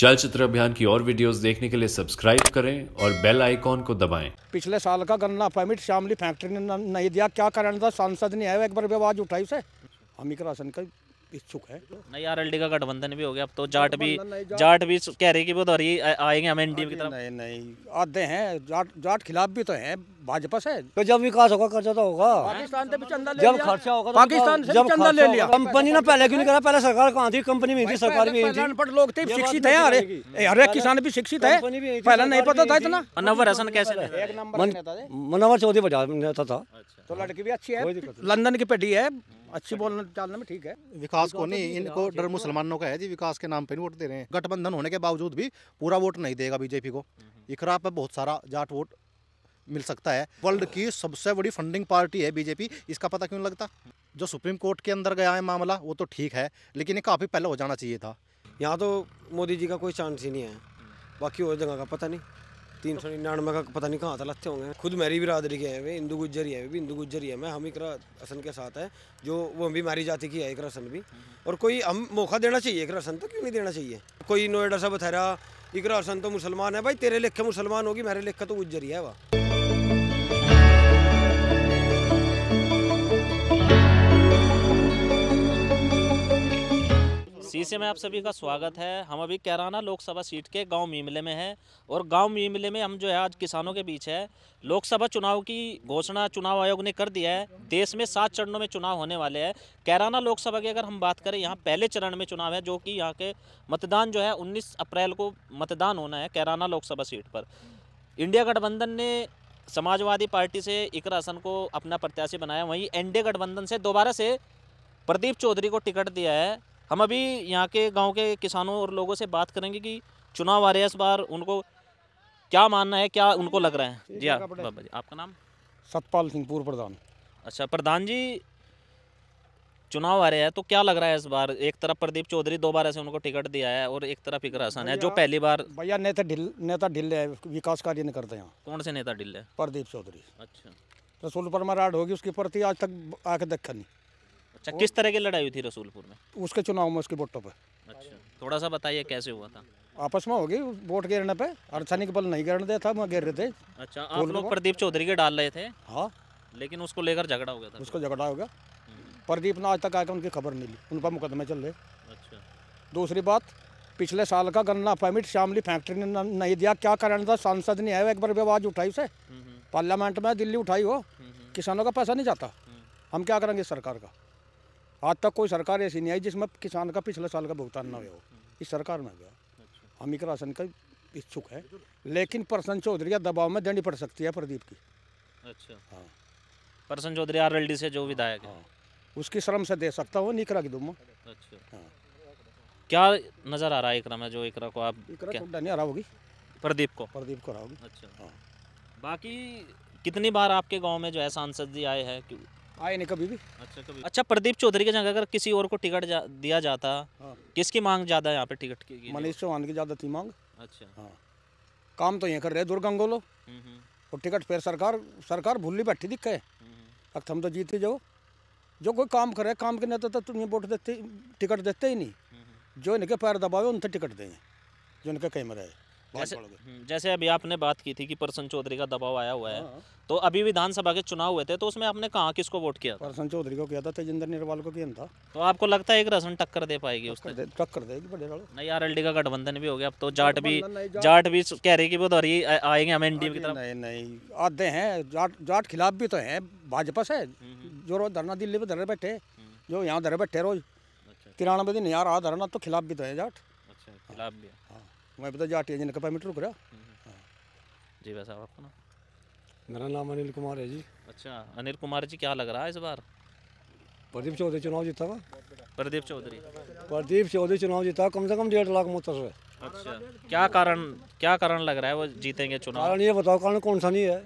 चलचित्र अभियान की और वीडियोस देखने के लिए सब्सक्राइब करें और बेल आइकॉन को दबाएं। पिछले साल का गन्ना परमिट शामली फैक्ट्री ने नहीं दिया क्या कारण था सांसद ने आया एक बार भी आवाज उठाई से हम राशन का इच्छुक है नई आर का गठबंधन भी हो गया अब तो जाट भी जाट भी कह रही कि वो तो आएंगे हम एन की तरफ नहीं नहीं आते हैं जाट जाट खिलाफ भी तो हैं भाजपा से तो जब विकास होगा खर्चा तो होगा पाकिस्तान से भी चंदा जब खर्चा होगा तो पाकिस्तान से चंदा ले लिया कंपनी ना पहले क्यों नहीं करा पहले सरकार कहाँ थी कंपनी में सरकार भी अनपढ़ लोग थे शिक्षित है अरे अरे किसान भी शिक्षित है पहले नहीं पता था इतना अनवर हसन कैसे मनवर चौधरी बजा नेता था तो लड़की भी अच्छी है लंदन की पेटी है अच्छी बोलने डालने में ठीक है विकास को नहीं इनको डर मुसलमानों का है जी विकास के नाम पर वोट दे रहे हैं गठबंधन होने के बावजूद भी पूरा वोट नहीं देगा बीजेपी को हम्म। इकरा पर बहुत सारा जाट वोट मिल सकता है वर्ल्ड की सबसे बड़ी फंडिंग पार्टी है बीजेपी इसका पता क्यों लगता जो सुप्रीम कोर्ट के अंदर गया है मामला वो तो ठीक है लेकिन ये काफ़ी पहले हो जाना चाहिए था यहाँ तो मोदी जी का कोई चांस ही नहीं है बाकी और जगह का पता नहीं तीन सौ निन्यानवे का पता नहीं कहाँ था लाते होंगे खुद मेरी बिरादरी के हैं वे हिंदू गुजर ही है भी हिंदू गुजर ही है मैं हम एक रसन के साथ है जो वो भी मारी जाति की है एक रसन भी और कोई हम मौका देना चाहिए एक रसन तो क्यों नहीं देना चाहिए कोई नोएडा सा बथेरा एक रसन तो मुसलमान है भाई तेरे लेखे मुसलमान होगी मेरे लेखे तो गुज्जर ही है वह से में आप सभी का स्वागत है हम अभी कैराना लोकसभा सीट के गांव मीमले में हैं और गांव मीमले में हम जो है आज किसानों के बीच है लोकसभा चुनाव की घोषणा चुनाव आयोग ने कर दिया है देश में सात चरणों में चुनाव होने वाले हैं कैराना लोकसभा की अगर हम बात करें यहाँ पहले चरण में चुनाव है जो कि यहाँ के मतदान जो है उन्नीस अप्रैल को मतदान होना है कैराना लोकसभा सीट पर इंडिया गठबंधन ने समाजवादी पार्टी से इकर हसन को अपना प्रत्याशी बनाया वहीं एनडीए गठबंधन से दोबारा से प्रदीप चौधरी को टिकट दिया है हम अभी यहाँ के गांव के किसानों और लोगों से बात करेंगे कि चुनाव आ रहे हैं इस बार उनको क्या मानना है क्या उनको लग रहा है जी हाँ, बाबा जी आपका नाम सतपाल सिंह पूर्व प्रधान अच्छा प्रधान जी चुनाव आ रहे हैं तो क्या लग रहा है इस बार एक तरफ प्रदीप चौधरी दो बार ऐसे उनको टिकट दिया है और एक तरफ इकर हसन है जो पहली बार भैया नेता ढिल नेता ढिल है विकास कार्य नहीं करते हैं कौन से नेता ढिल है प्रदीप चौधरी अच्छा रसूल राड होगी उसके प्रति आज तक आके देखा नहीं अच्छा किस तरह की लड़ाई हुई थी रसूलपुर में उसके चुनाव में उसके वोटों पर अच्छा थोड़ा सा बताइए कैसे हुआ था आपस में होगी वोट गिरने पे के बल नहीं गिरने दे था वहाँ गिर रहे थे अच्छा आप लोग प्रदीप चौधरी के डाल रहे थे हाँ लेकिन उसको लेकर झगड़ा हो गया था उसको झगड़ा हो गया प्रदीप ने आज तक आकर उनकी खबर नहीं ली उन पर मुकदमे चल रहे अच्छा दूसरी बात पिछले साल का गन्ना परमिट शामली फैक्ट्री ने नहीं दिया क्या कारण था सांसद ने आया एक बार भी आवाज़ उठाई उसे पार्लियामेंट हम्म, हम्म। में दिल्ली उठाई हो हम्म, किसानों का पैसा नहीं जाता हम क्या करेंगे सरकार का आज तक कोई सरकार ऐसी नहीं आई जिसमें किसान का पिछले साल का भुगतान ना हो इस सरकार में गया अच्छा। हम एक राशन का इच्छुक है लेकिन प्रसन्न चौधरी दबाव में देनी पड़ सकती है प्रदीप की अच्छा हाँ परसन चौधरी आर से जो विधायक हाँ उसकी शर्म से दे सकता हूँ निकरा की दुमा अच्छा हाँ क्या नज़र आ रहा है इकरा में जो इकरा को आप इकरा नहीं आ रहा होगी प्रदीप को प्रदीप को रहा होगी अच्छा हाँ बाकी कितनी बार आपके गांव में जो है सांसद जी आए हैं आए नहीं कभी भी अच्छा कभी अच्छा प्रदीप चौधरी की जगह अगर किसी और को टिकट जा, दिया जाता हाँ। किसकी मांग ज़्यादा है यहाँ पे टिकट की मनीष चौहान की ज़्यादा थी मांग अच्छा हाँ काम तो ये कर रहे दुर्ग गोलो हम्म, हम्म। और टिकट फिर सरकार सरकार भूली बैठी दिखे अब हम्म, तो हम तो जीते जाओ जो कोई काम करे काम के नेता तो तुम्हें वोट देते टिकट देते ही नहीं जो इनके पैर दबावे उनसे टिकट देंगे जो इनके कैमरे है जैसे, हम्म, जैसे अभी आपने बात की थी कि प्रसन्न चौधरी का दबाव आया हुआ है हाँ। तो अभी विधानसभा के चुनाव हुए थे तो उसमें आपने कहा किसको वोट किया प्रसन्न चौधरी को किया था तेजिंदर निर्वाल को किया था तो आपको लगता है एक रसन टक्कर दे पाएगी उसने टक्कर देगी बड़े नहीं आर एल का गठबंधन भी हो गया अब तो जाट भी जाट भी कह रही की वो धोरी आएंगे हम एनडीए की तरफ नहीं नहीं हैं जाट खिलाफ भी तो है भाजपा से हम्म। जो रोज धरना दिल्ली में धरे बैठे हम्म। जो यहाँ धरे बैठे रोज अच्छा, अच्छा। तिरानवे दिन यार आ धरना तो खिलाफ भी तो है जाट अच्छा, खिलाफ भी मैं पता जाट जी कपा मीटर करा हम्म। जी वैसा साहब आपका मेरा नाम अनिल कुमार है जी अच्छा अनिल कुमार जी क्या लग रहा है इस बार प्रदीप चौधरी चुनाव जीता हुआ प्रदीप चौधरी प्रदीप चौधरी चुनाव जीता कम से कम डेढ़ लाख मुहतर है अच्छा क्या कारण क्या कारण लग रहा है वो जीतेंगे चुनाव कारण ये बताओ कारण कौन सा नहीं है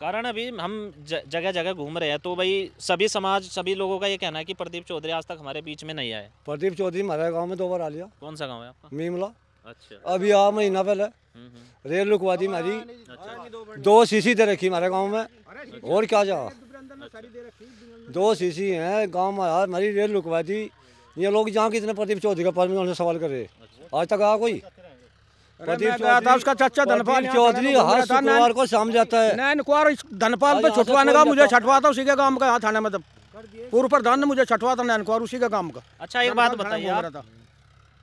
कारण अभी हम जगह जगह घूम रहे हैं तो भाई सभी समाज सभी लोगों का ये कहना है कि प्रदीप चौधरी आज तक हमारे बीच में नहीं आए प्रदीप चौधरी हमारे गाँव में दो बार आ लिया कौन सा गाँव है आपका मीमला अच्छा अभी आ महीना पहले हम्म, हम्म। रेल दी हमारी हाँ, अच्छा। दो शीशी दे रखी हमारे गांव में अच्छा। और क्या जा दो शीशी हैं गांव में यार हमारी रेल रुकवा दी ये लोग जहाँ कितने प्रदीप चौधरी का पर उन्होंने सवाल करे अच्छा। आज तक आ कोई तो उसका चाचा धनपाल चौधरी हर शुक्रवार को शाम जाता है नैन धनपाल हाँ, पे छुटवाने का मुझे छटवा था उसी के गांव का थाने में पूर्व प्रधान ने मुझे छटवा था नैनकुआर उसी के काम का अच्छा एक बात बताइए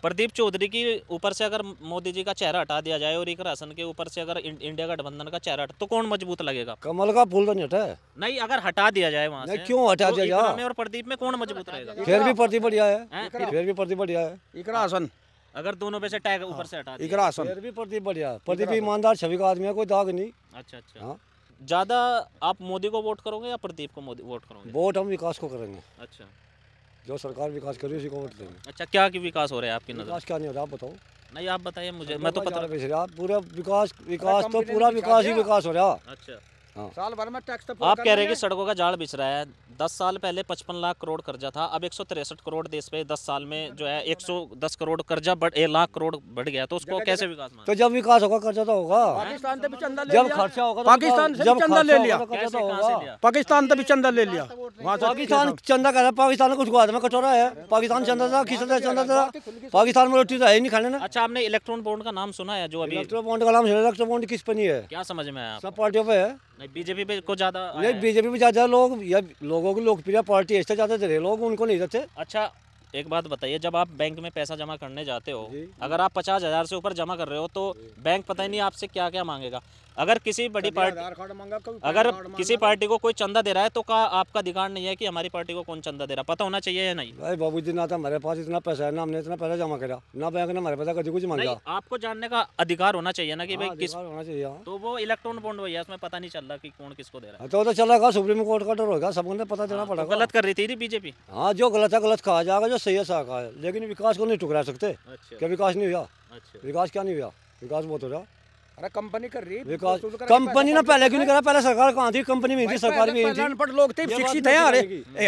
प्रदीप चौधरी की ऊपर से अगर मोदी जी का चेहरा हटा दिया जाए और एक राशन के ऊपर से अगर इंडिया गठबंधन का चेहरा तो कौन मजबूत लगेगा कमल का फूल तो नहीं हटा नहीं अगर हटा दिया जाए वहाँ क्यों हटा तो दिया जाए और प्रदीप में कौन मजबूत रहेगा फिर भी प्रदीप बढ़िया है फिर भी प्रदीप बढ़िया है इकरा हसन हाँ। अगर दोनों पे से टैग हाँ। ऊपर से हटा इकरा हसन फिर भी प्रदीप बढ़िया प्रदीप ईमानदार छवि का आदमी है कोई दाग नहीं अच्छा अच्छा हाँ। ज्यादा आप मोदी को वोट करोगे या प्रदीप को वोट करोगे वोट हम विकास को करेंगे अच्छा जो सरकार विकास है उसी को देंगे अच्छा क्या की विकास हो रहा है आपकी नजर विकास क्या नहीं हो रहा आप बताओ नहीं आप बताइए मुझे मैं तो पता तो पूरा विकास विकास तो पूरा विकास ही विकास हो रहा अच्छा हाँ। साल भर में टैक्स तो आप कह रहे हैं कि सड़कों का जाल बिछ रहा है दस साल पहले पचपन लाख करोड़ कर्जा था अब एक करोड़ देश पे दस साल में जो है एक सौ दस करोड़ कर्जा बढ़ एक लाख करोड़ बढ़ गया तो उसको कैसे विकास तो जब विकास होगा कर्जा तो होगा जब खर्चा होगा तो पाकिस्तान जब चंदा ले तो तो लिया पाकिस्तान से भी चंदा ले लिया पाकिस्तान चंदा कह रहा पाकिस्तान कुछ गुआद में कटोरा है पाकिस्तान चंदा था किस चंदा था पाकिस्तान में रोटी तो है नहीं खाने ना अच्छा आपने इलेक्ट्रॉन बॉन्ड का नाम सुना है जो अभी इलेक्ट्रॉन बॉन्ड का नाम इलेक्ट्रॉन बॉन्ड किस पर नहीं है क्या समझ में आया सब पार्टियों पे है बीजेपी को ज्यादा नहीं बीजेपी में ज्यादा लोग या लोगों की लोकप्रिय पार्टी ऐसे ज्यादा चले लोग उनको नहीं देते अच्छा एक बात बताइए जब आप बैंक में पैसा जमा करने जाते हो अगर आप पचास हजार से ऊपर जमा कर रहे हो तो बैंक पता ही नहीं आपसे क्या क्या मांगेगा अगर किसी बड़ी पार्टी अगर किसी पार्टी को कोई चंदा दे रहा है तो का आपका अधिकार नहीं है कि हमारी पार्टी को कौन चंदा दे रहा पता होना चाहिए या नहीं भाई बाबू जी ना तो हमारे पास इतना पैसा है ना हमने इतना पैसा जमा करा ना बैंक ने हमारे पैसा कभी कुछ मांगा आपको जानने का अधिकार होना चाहिए ना कि हाँ, भाई किस होना चाहिए हाँ। तो वो इलेक्ट्रॉन बॉन्ड भैया उसमें पता नहीं चल रहा की कौन किसको दे रहा है हाँ, तो, तो चलेगा सुप्रीम कोर्ट का डर होगा सबको पता चलना पड़ा तो गलत कर रही थी बीजेपी हाँ जो गलत है गलत कहा जाएगा जो सही है सहा कहा लेकिन विकास को नहीं टुकरा सकते अच्छा। क्या विकास नहीं हुआ अच्छा। विकास क्या नहीं हुआ विकास बहुत हो रहा कंपनी ना पहले क्यों नहीं करा पहले सरकार कहाँ थी कंपनी में थी सरकार में अनपढ़ लोग थे शिक्षित है अरे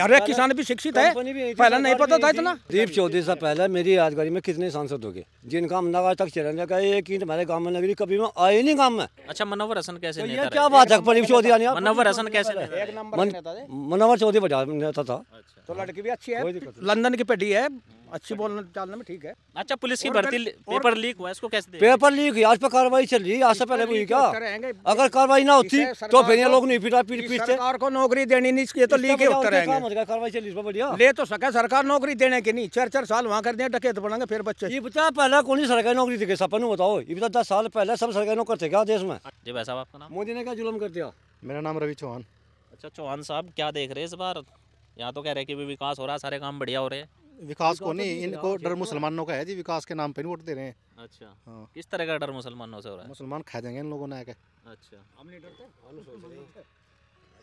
अरे किसान भी शिक्षित है पहले नहीं पता था इतना दीप चौधरी से पहले मेरी यादगारी में कितने सांसद हो गए जिनका हम आज तक चरण का एक ईट तुम्हारे गाँव में लग रही कभी में आए नहीं काम में अच्छा मनोवर हसन कैसे क्या बात है प्रदीप चौधरी मनोवर हसन कैसे चौधरी बड़ा नेता था तो लड़की भी अच्छी है लंदन की पेटी है अच्छी बोलने चालने में ठीक है अच्छा पुलिस की भर्ती पेपर लीक हुआ इसको कैसे पेपर लीक आज पर कार्रवाई चल रही है आज से पहले हुई क्या अगर कार्रवाई ना होती तो फिर लोग नहीं पीटा पीट पीटते सरकार को नौकरी देनी नहीं चाहिए तो लीक ही होते रहेंगे कार्रवाई चल रही बढ़िया ले तो सके सरकार नौकरी देने की नहीं चार चार साल वहाँ कर दिया डकैत बनेंगे फिर बच्चे ये बता पहले कौन सी सरकारी नौकरी थी सपन बताओ ये बता दस साल पहले सब सरकारी नौकर थे क्या देश में जी भाई साहब आपका नाम मोदी ने क्या जुलम कर दिया मेरा नाम रवि चौहान अच्छा चौहान साहब क्या देख रहे हैं इस बार यहाँ तो कह रहे हैं कि विकास हो रहा है सारे काम बढ़िया हो रहे हैं विकास को नहीं इनको हाँ, डर मुसलमानों का है जी विकास के नाम पर वोट दे रहे हैं अच्छा हाँ किस तरह का डर मुसलमानों से हो रहा है मुसलमान खा जाएंगे इन लोगों ने आके अच्छा हमने डरते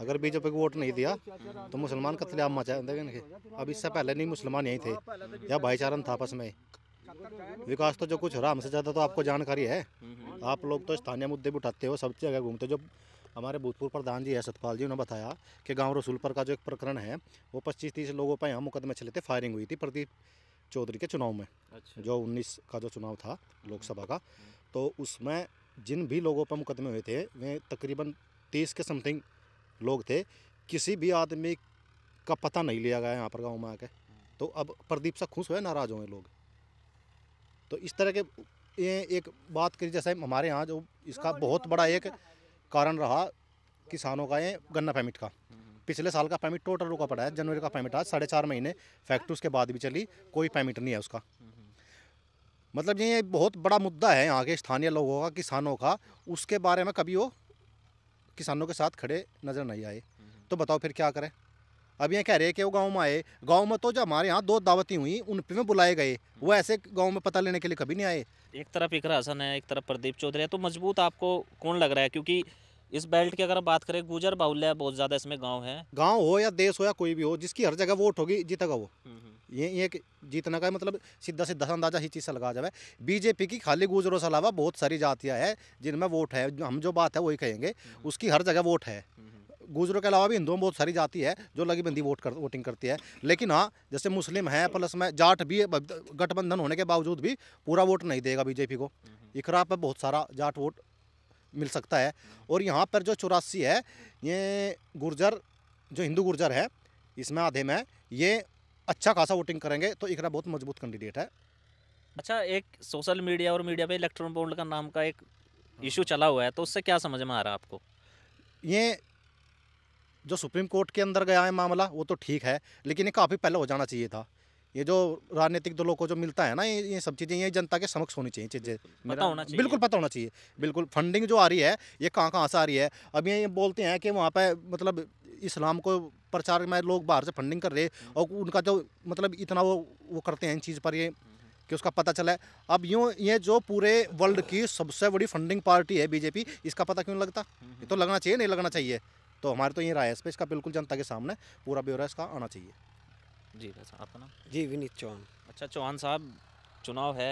अगर बीजेपी को वोट नहीं दिया तो मुसलमान कतलेआम मचा देंगे अब इससे पहले नहीं मुसलमान यही थे हाँ, तो या भाईचारा था आपस में विकास तो जो कुछ हो रहा हमसे ज़्यादा तो आपको जानकारी है हम्म, हम्म। आप लोग तो स्थानीय मुद्दे भी उठाते हो सब जगह घूमते जो हमारे भूतपूर्व प्रधान जी है सतपाल जी उन्होंने बताया कि गांव रसूलपुर का जो एक प्रकरण है वो पच्चीस तीस लोगों पर यहाँ मुकदमे चले थे फायरिंग हुई थी प्रदीप चौधरी के चुनाव में अच्छा। जो उन्नीस का जो चुनाव था लोकसभा का हम्म, हम्म। तो उसमें जिन भी लोगों पर मुकदमे हुए थे वे तकरीबन तीस के समथिंग लोग थे किसी भी आदमी का पता नहीं लिया गया यहाँ पर गाँव में आके तो अब प्रदीप सा खुश हुए नाराज़ हुए लोग तो इस तरह के ये एक बात करी जैसे हमारे यहाँ जो इसका बहुत बड़ा एक कारण रहा किसानों का ये गन्ना पेमिट का पिछले साल का पेमिट टोटल रुका पड़ा है जनवरी का पेमिट आज साढ़े चार महीने फैक्ट्री उसके बाद भी चली कोई पेमिट नहीं है उसका मतलब ये बहुत बड़ा मुद्दा है यहाँ के स्थानीय लोगों का किसानों का उसके बारे में कभी वो किसानों के साथ खड़े नज़र नहीं आए तो बताओ फिर क्या करें अब ये कह रहे हैं कि वो गांव में आए गांव में तो जो हमारे यहाँ दो दावती हुई उन पे में बुलाए गए वो ऐसे गांव में पता लेने के लिए कभी नहीं आए एक तरफ इकरा हसन है एक तरफ प्रदीप चौधरी है तो मजबूत आपको कौन लग रहा है क्योंकि इस बेल्ट की अगर बात करें गुजर बाहुल्य बहुत ज़्यादा इसमें गांव है गांव हो या देश हो या कोई भी हो जिसकी हर जगह वोट होगी जीतेगा वो हम्म, हम्म। ये ये जीतना का मतलब सीधा सीधा अंदाजा ही चीज़ से लगा जाए बीजेपी की खाली गुजरों से अलावा बहुत सारी जातियाँ हैं जिनमें वोट है हम जो बात है वही कहेंगे हम्म, उसकी हर जगह वोट है गुजरों के अलावा भी हिंदुओं में बहुत सारी जाति है जो लगी बंदी वोट कर वोटिंग करती है लेकिन हाँ जैसे मुस्लिम है प्लस में जाट भी गठबंधन होने के बावजूद भी पूरा वोट नहीं देगा बीजेपी को इकरा पर बहुत सारा जाट वोट मिल सकता है और यहाँ पर जो चौरासी है ये गुर्जर जो हिंदू गुर्जर है इसमें आधे में ये अच्छा खासा वोटिंग करेंगे तो इकरा बहुत मजबूत कैंडिडेट है अच्छा एक सोशल मीडिया और मीडिया पे इलेक्ट्रॉन बोर्ड का नाम का एक इशू हाँ। चला हुआ है तो उससे क्या समझ में आ रहा है आपको ये जो सुप्रीम कोर्ट के अंदर गया है मामला वो तो ठीक है लेकिन ये काफ़ी पहले हो जाना चाहिए था ये जो राजनीतिक दलों को जो मिलता है ना ये ये सब चीज़ें ये जनता के समक्ष होनी चाहिए चीज़ें पता होना चाहिए बिल्कुल पता होना चाहिए बिल्कुल फंडिंग जो आ रही है ये कहाँ कहाँ से आ रही है अब ये बोलते हैं कि वहाँ पर मतलब इस्लाम को प्रचार में लोग बाहर से फंडिंग कर रहे और उनका जो मतलब इतना वो वो करते हैं इन चीज़ पर ये कि उसका पता चला अब यूँ ये जो पूरे वर्ल्ड की सबसे बड़ी फंडिंग पार्टी है बीजेपी इसका पता क्यों लगता ये तो लगना चाहिए नहीं लगना चाहिए तो हमारे तो ये राय है इस पर इसका बिल्कुल जनता के सामने पूरा ब्यौरा इसका आना चाहिए जी साहब आपका नाम जी विनीत चौहान अच्छा चौहान साहब चुनाव है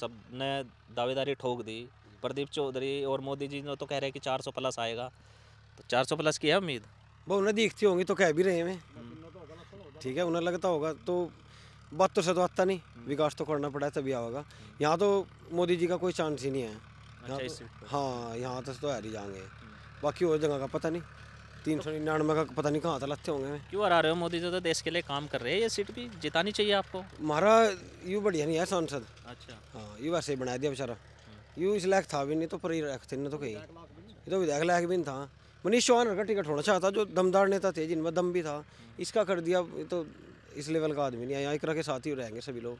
सब ने दावेदारी ठोक दी प्रदीप चौधरी और मोदी जी ने तो कह रहे हैं कि 400 प्लस आएगा तो 400 प्लस की है उम्मीद वो उन्हें देखती होंगी तो कह भी रहे हैं ठीक है उन्हें लगता तो होगा तो बहत्तर से तो आता नहीं हम्म। विकास तो करना पड़ा है तभी आएगा यहाँ तो मोदी जी का कोई चांस ही नहीं है अच्छा, यहाँ तो, हाँ यहाँ तो, तो हार ही जाएंगे हम्म। बाकी और जगह का पता नहीं तीन सौ निन्यानवे का पता नहीं कहाँ तलाते होंगे क्यों हरा रहे हो मोदी जी तो देश के लिए काम कर रहे हैं ये सीट भी जितानी चाहिए आपको हमारा यू बढ़िया नहीं है सांसद अच्छा हाँ यू वैसे ही बनाया दिया बेचारा हाँ। यू इस लायक था भी नहीं तो पर ही रखते ना तो कहीं ये तो विधायक लायक भी था मनीष चौहान का टिकट होना चाहता जो दमदार नेता थे जिनमें दम भी था हाँ। इसका कर दिया तो इस लेवल का आदमी नहीं आया इकरा के साथ ही रहेंगे सभी लोग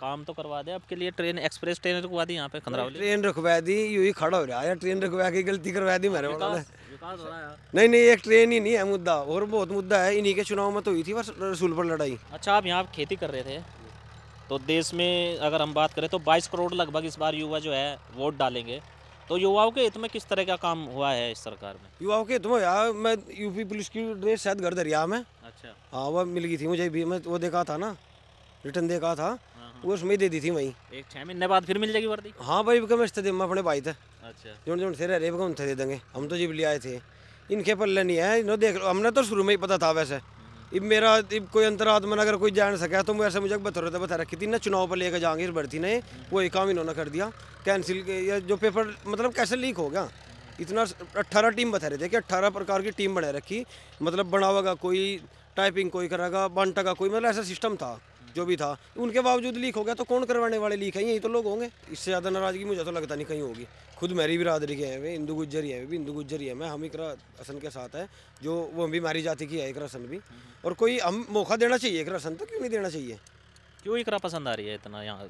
काम तो करवा दे आपके लिए ट्रेन एक्सप्रेस ट्रेन रुकवा दी यहाँ पे खंदरावली ट्रेन रुकवा दी यू ही खड़ा हो रहा है ट्रेन रुकवा के गलती करवा दी मेरे नहीं नहीं एक ट्रेन ही नहीं है मुद्दा और बहुत मुद्दा है इन्हीं के चुनाव में तो हुई थी रसूल पर लड़ाई अच्छा आप यहाँ खेती कर रहे थे तो देश में अगर हम बात करें तो 22 करोड़ लगभग इस बार युवा जो है वोट डालेंगे तो युवाओं के हित में किस तरह का काम हुआ है इस सरकार में युवाओं के हित में यार मैं यूपी पुलिस की ड्रेस शायद घर दरिया में अच्छा हाँ वह मिल गई थी मुझे भी मैं वो देखा था ना रिटर्न दे कहा था हाँ, हाँ। वो उसमें दे दी थी वही एक छह महीने बाद फिर मिल जाएगी वर्दी हाँ भाई कम इस्ते मैं अपने भाई थे अच्छा जो जो थे रे उन उनसे दे देंगे हम तो जीप ले आए थे इनके पल्ले नहीं है इन्हों देख लो हमने तो शुरू में ही पता था वैसे हम्म। इब मेरा इब कोई अंतरात्मन अगर कोई जान सके तो वैसे मुझे बता रहे बता रखी थी ना चुनाव पर लेकर जाएंगे इस बढ़ती ने एक काम इन्होंने कर दिया कैंसिल जो पेपर मतलब कैसे लीक हो गया हम्म। इतना अट्ठारह टीम बता रहे थे कि अट्ठारह प्रकार की टीम बनाए रखी मतलब बनावागा कोई टाइपिंग कोई करेगा बांटागा कोई मतलब ऐसा सिस्टम था जो भी था उनके बावजूद लीक हो गया तो कौन करवाने वाले लीक है यही तो लोग होंगे इससे ज़्यादा नाराज़गी मुझे तो लगता नहीं कहीं होगी खुद मेरी बिरादरी के हैं वे हिंदू गुज्जर ही है भी हिंदू गुज्जर ही है मैं हम इकरा हसन के साथ है जो वो भी मारी जाति की है इकरा हसन भी और कोई हम मौका देना चाहिए इकरा हसन तो क्यों नहीं देना चाहिए क्यों इकरा पसंद आ रही है इतना यहाँ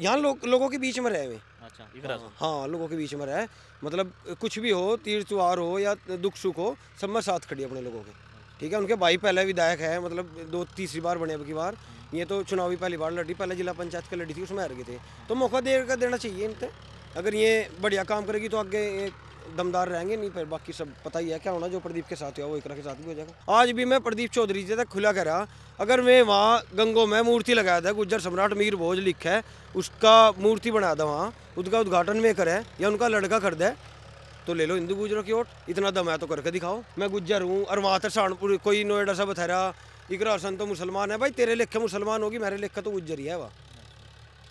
यहाँ लोग लोगों के बीच में रहे हैं अच्छा हाँ, हाँ लोगों के बीच में रहे मतलब कुछ भी हो तीर त्योहार हो या दुख सुख हो सब में साथ खड़ी अपने लोगों के ठीक है उनके भाई पहले विधायक है मतलब दो तीसरी बार बने अब की बार ये तो चुनावी पहली बार लड़ी पहले जिला पंचायत के लड़ी थी उसमें हार गए थे तो मौका दे कर देना चाहिए इनसे अगर ये बढ़िया काम करेगी तो आगे दमदार रहेंगे नहीं पर बाकी सब पता ही है क्या होना जो प्रदीप के साथ हुआ वो इकरा के साथ भी हो जाएगा आज भी मैं प्रदीप चौधरी जी तक खुला कह रहा अगर मैं वहाँ गंगो में मूर्ति लगाया था गुजर सम्राट मीर भोज लिख है उसका मूर्ति बनाया था वहाँ उसका उद्घाटन में करे या उनका लड़का कर दे तो ले लो हिंदू गुजरों की ओट इतना दम है तो करके दिखाओ मैं गुज्जर हूँ और वहाँ तक कोई नोएडा सा बथेरा इकरार सन तो मुसलमान है भाई तेरे लेखे मुसलमान होगी मेरे लेखे तो गुज्जर ही है वह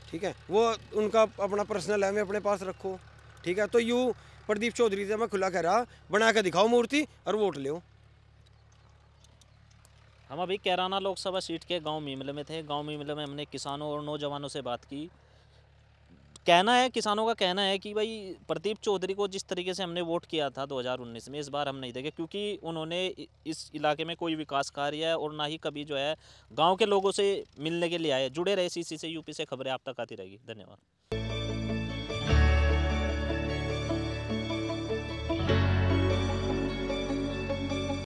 ठीक है वो उनका अपना पर्सनल है मैं अपने पास रखो ठीक है तो यू प्रदीप चौधरी से मैं खुला कह रहा बना के दिखाओ मूर्ति और वोट लो हम अभी कैराना लोकसभा सीट के गांव मीमले में थे गांव मीमले में हमने किसानों और नौजवानों से बात की कहना है किसानों का कहना है कि भाई प्रदीप चौधरी को जिस तरीके से हमने वोट किया था 2019 में इस बार हम नहीं देंगे क्योंकि उन्होंने इस इलाके में कोई विकास कार्य है और ना ही कभी जो है गांव के लोगों से मिलने के लिए आए जुड़े रहे सी से यूपी से खबरें आप तक आती रहेगी धन्यवाद